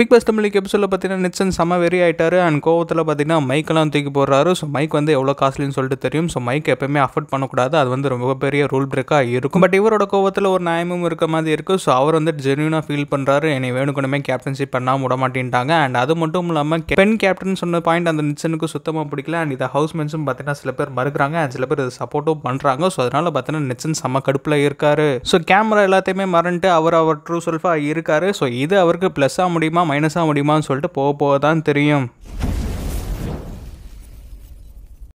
big pass Tamil எபிசோட பார்த்தீங்கன்னா நிச்சன் செம வெறி ஆகிட்டார் அண்ட் கோவத்தில் பார்த்தீங்கன்னா மைக்கெல்லாம் தூக்கி போடுறாரு ஸோ மைக் வந்து எவ்வளோ காஸ்ட்லின்னு சொல்லிட்டு தெரியும் ஸோ மைக் எப்பயுமே அஃபோர்ட் பண்ணக்கூடாது அது வந்து ரொம்ப பெரிய ரூல் பிரேக்காக இருக்கும் பட் இவரோட கோவத்தில் ஒரு நியாயமும் இருக்க மாதிரி இருக்குது ஸோ அவர் வந்து ஜென்யூனாக ஃபீல் பண்ணுறாரு என்னை வேணுக்கணுமே கேப்டன்சி பண்ணால் விட மாட்டேன்ட்டாங்க அண்ட் அது மட்டும் இல்லாமல் பெண் கேப்டன் சொன்ன பாயிண்ட் அந்த நிச்சனுக்கு சுத்தமாக பிடிக்கல அண்ட் இதை மென்ஸும் பார்த்தீங்கன்னா சில பேர் மறுக்கிறாங்க அண்ட் சில பேர் இதை சப்போர்ட்டும் பண்ணுறாங்க ஸோ அதனால் பார்த்தீங்கன்னா நிச்சன் செம்ம கடுப்பில் இருக்கார் ஸோ கேமரா எல்லாத்தையுமே மறந்துட்டு அவர் அவர் ட்ரூ செல்ஃபாக இருக்கார் ஸோ இது அவருக்கு ப்ளஸ்ஸாக முடியுமா மைனஸாக முடியுமான்னு சொல்லிட்டு போக போக தான் தெரியும்